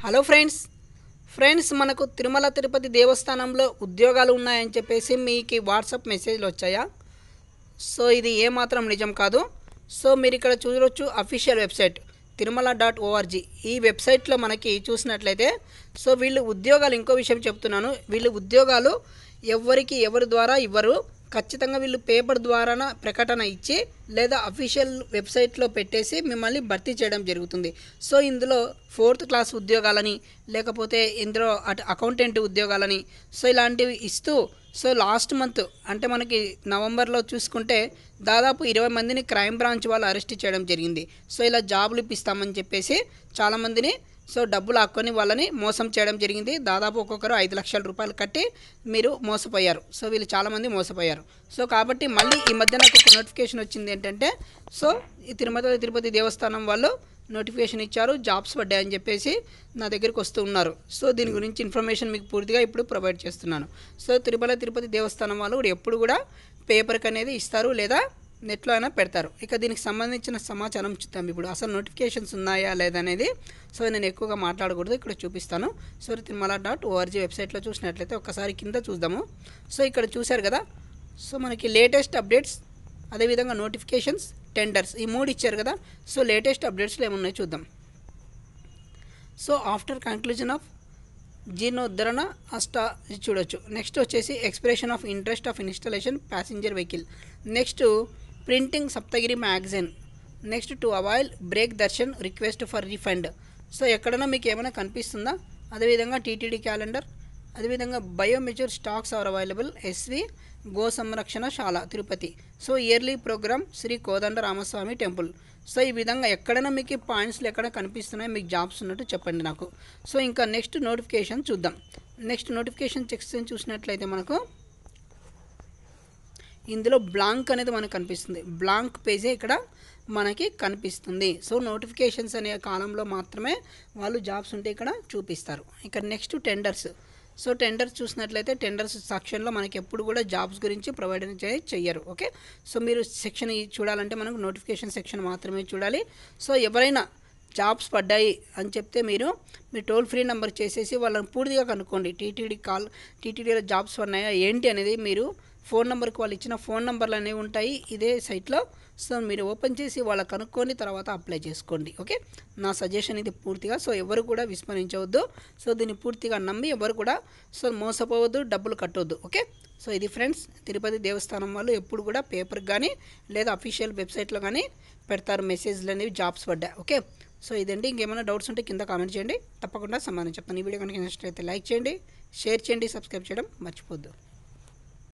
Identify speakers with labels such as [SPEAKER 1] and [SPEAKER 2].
[SPEAKER 1] hello friends friends మనకు తిరుమల తిరుపతి దేవస్థానంలో ఉద్యోగాలు ఉన్నాయని చెప్పేసి మీకు వాట్సాప్ మెసేజ్లు వచ్చాయా సో ఇది ఏమాత్రం నిజం కాదు సో మీరు ఇక్కడ చూడవచ్చు official website Tirumala dot org ఈ వెబ్సైట్లో మనకి చూసినట్లయితే సో వీళ్ళు ఉద్యోగాలు ఇంకో విషయం చెప్తున్నాను వీళ్ళు ఉద్యోగాలు ఎవరికి ఎవరి ద్వారా ఇవ్వరు ఖచ్చితంగా వీళ్ళు పేపర్ ద్వారా ప్రకటన ఇచ్చి లేదా అఫీషియల్ వెబ్సైట్లో పెట్టేసి మిమ్మల్ని భర్తీ చేయడం జరుగుతుంది సో ఇందులో ఫోర్త్ క్లాస్ ఉద్యోగాలని లేకపోతే ఇందులో అటు అకౌంటెంట్ ఉద్యోగాలని సో ఇలాంటివి ఇస్తూ సో లాస్ట్ మంత్ అంటే మనకి నవంబర్లో చూసుకుంటే దాదాపు ఇరవై మందిని క్రైమ్ బ్రాంచ్ వాళ్ళు అరెస్ట్ చేయడం జరిగింది సో ఇలా జాబులు ఇప్పిస్తామని చెప్పేసి చాలామందిని సో డబ్బులు ఆక్కొని వాళ్ళని మోసం చేయడం జరిగింది దాదాపు ఒక్కొక్కరు ఐదు లక్షల రూపాయలు కట్టి మీరు మోసపోయారు సో వీళ్ళు చాలామంది మోసపోయారు సో కాబట్టి మళ్ళీ ఈ మధ్య నాకు ఒక నోటిఫికేషన్ వచ్చింది ఏంటంటే సో ఈ తిరుమల తిరుపతి దేవస్థానం వాళ్ళు నోటిఫికేషన్ ఇచ్చారు జాబ్స్ పడ్డాయని చెప్పేసి నా దగ్గరికి వస్తూ ఉన్నారు సో దీని గురించి ఇన్ఫర్మేషన్ మీకు పూర్తిగా ఇప్పుడు ప్రొవైడ్ చేస్తున్నాను సో తిరుమల తిరుపతి దేవస్థానం వాళ్ళు ఎప్పుడు కూడా పేపర్కి అనేది ఇస్తారు లేదా నెట్లో అయినా పెడతారు ఇక దీనికి సంబంధించిన సమాచారం చూద్దాం ఇప్పుడు అసలు నోటిఫికేషన్స్ ఉన్నాయా లేదనేది సో నేను ఎక్కువగా మాట్లాడకూడదు ఇక్కడ చూపిస్తాను సూర్య తిరుమల డాట్ ఓఆర్జీ వెబ్సైట్లో చూసినట్లయితే ఒకసారి కింద చూద్దాము సో ఇక్కడ చూశారు కదా సో మనకి లేటెస్ట్ అప్డేట్స్ అదేవిధంగా నోటిఫికేషన్స్ టెండర్స్ ఈ మూడు ఇచ్చారు కదా సో లేటెస్ట్ అప్డేట్స్లో ఏమున్నాయో చూద్దాం సో ఆఫ్టర్ కంక్లూజన్ ఆఫ్ జీర్ణోద్ధరణ అష్టా చూడొచ్చు నెక్స్ట్ వచ్చేసి expression of interest of installation passenger vehicle next printing Saptagiri magazine next to avail break darshan request for refund so ఎక్కడైనా మీకు ఏమైనా కనిపిస్తుందా అదేవిధంగా టీటీడీ క్యాలెండర్ అదేవిధంగా biomanure stocks are available SV goshala Tirupati so yearly programme Shri Kodanda Ramaswamy temple so ఈ విధంగా ఎక్కడైనా మీకు పాయింట్స్లు ఎక్కడ కనిపిస్తున్నాయి మీకు జాబ్స్ ఉన్నట్టు చెప్పండి నాకు సో ఇంకా నెక్స్ట్ నోటిఫికేషన్ చూద్దాం నెక్స్ట్ నోటిఫికేషన్ చెక్స్ చూసినట్లయితే మనకు ఇందులో బ్లాంక్ అనేది మనకు కనిపిస్తుంది బ్లాంక్ పేజే ఇక్కడ మనకి కనిపిస్తుంది సో నోటిఫికేషన్స్ అనే కాలంలో మాత్రమే వాళ్ళు జాబ్స్ ఉంటే ఇక్కడ చూపిస్తారు ఇక్కడ నెక్స్ట్ టెండర్స్ సో టెండర్స్ చూసినట్లయితే టెండర్స్ సెక్షన్లో మనకి ఎప్పుడు కూడా జాబ్స్ గురించి ప్రొవైడ్ చేయరు ఓకే సో మీరు సెక్షన్ చూడాలంటే మనకు నోటిఫికేషన్ సెక్షన్ మాత్రమే చూడాలి సో ఎవరైనా జాబ్స్ పడ్డాయి అని చెప్తే మీరు మీ టోల్ ఫ్రీ నెంబర్ చేసేసి వాళ్ళని పూర్తిగా కనుక్కోండి టీటీడీ కాల్ టీటీడీలో జాబ్స్ ఉన్నాయా ఏంటి అనేది మీరు ఫోన్ నెంబర్కి వాళ్ళు ఇచ్చిన ఫోన్ నెంబర్లు అనేవి ఉంటాయి ఇదే సైట్లో సో మీరు ఓపెన్ చేసి వాళ్ళ కనుక్కొని తర్వాత అప్లై చేసుకోండి ఓకే నా సజెషన్ ఇది పూర్తిగా సో ఎవరు కూడా విస్మరించవద్దు సో దీన్ని పూర్తిగా నమ్మి ఎవరు కూడా సో మోసపోవద్దు డబ్బులు కట్టవద్దు ఓకే సో ఇది ఫ్రెండ్స్ తిరుపతి దేవస్థానం వాళ్ళు ఎప్పుడు కూడా పేపర్కి కానీ లేదా అఫీషియల్ వెబ్సైట్లో కానీ పెడతారు మెసేజ్లు అనేవి జాబ్స్ పడ్డా ఓకే సో ఇదండి ఇంకేమైనా డౌట్స్ ఉంటే కింద కామెంట్ చేయండి తప్పకుండా సమాధానం చెప్తాను ఈ వీడియో కనుక ఇష్టం అయితే లైక్ చేయండి షేర్ చేయండి సబ్స్క్రైబ్ చేయడం మర్చిపోద్దు